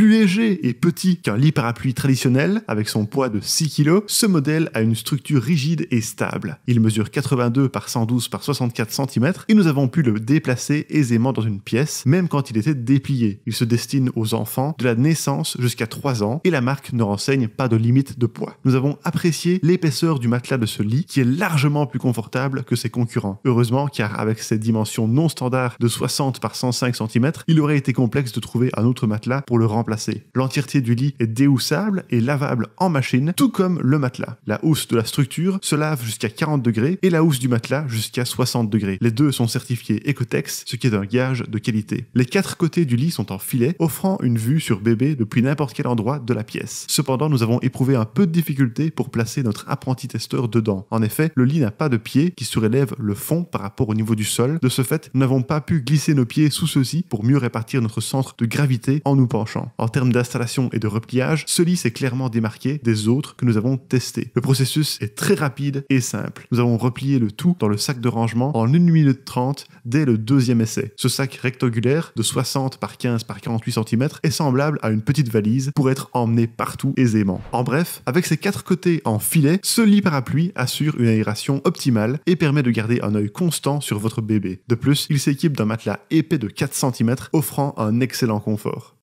Plus léger et petit qu'un lit parapluie traditionnel, avec son poids de 6 kg, ce modèle a une structure rigide et stable. Il mesure 82 par 112 par 64 cm et nous avons pu le déplacer aisément dans une pièce, même quand il était déplié. Il se destine aux enfants de la naissance jusqu'à 3 ans et la marque ne renseigne pas de limite de poids. Nous avons apprécié l'épaisseur du matelas de ce lit qui est largement plus confortable que ses concurrents. Heureusement car avec cette dimension non standard de 60 par 105 cm, il aurait été complexe de trouver un autre matelas pour le remplacer L'entièreté du lit est déhoussable et lavable en machine, tout comme le matelas. La housse de la structure se lave jusqu'à 40 degrés et la housse du matelas jusqu'à 60 degrés. Les deux sont certifiés Ecotex, ce qui est un gage de qualité. Les quatre côtés du lit sont en filet, offrant une vue sur bébé depuis n'importe quel endroit de la pièce. Cependant, nous avons éprouvé un peu de difficulté pour placer notre apprenti testeur dedans. En effet, le lit n'a pas de pied qui surélève le fond par rapport au niveau du sol. De ce fait, nous n'avons pas pu glisser nos pieds sous ceux-ci pour mieux répartir notre centre de gravité en nous penchant. En termes d'installation et de repliage, ce lit s'est clairement démarqué des autres que nous avons testés. Le processus est très rapide et simple. Nous avons replié le tout dans le sac de rangement en 1 minute 30 dès le deuxième essai. Ce sac rectangulaire de 60 par 15 par 48 cm est semblable à une petite valise pour être emmené partout aisément. En bref, avec ses quatre côtés en filet, ce lit parapluie assure une aération optimale et permet de garder un œil constant sur votre bébé. De plus, il s'équipe d'un matelas épais de 4 cm offrant un excellent confort.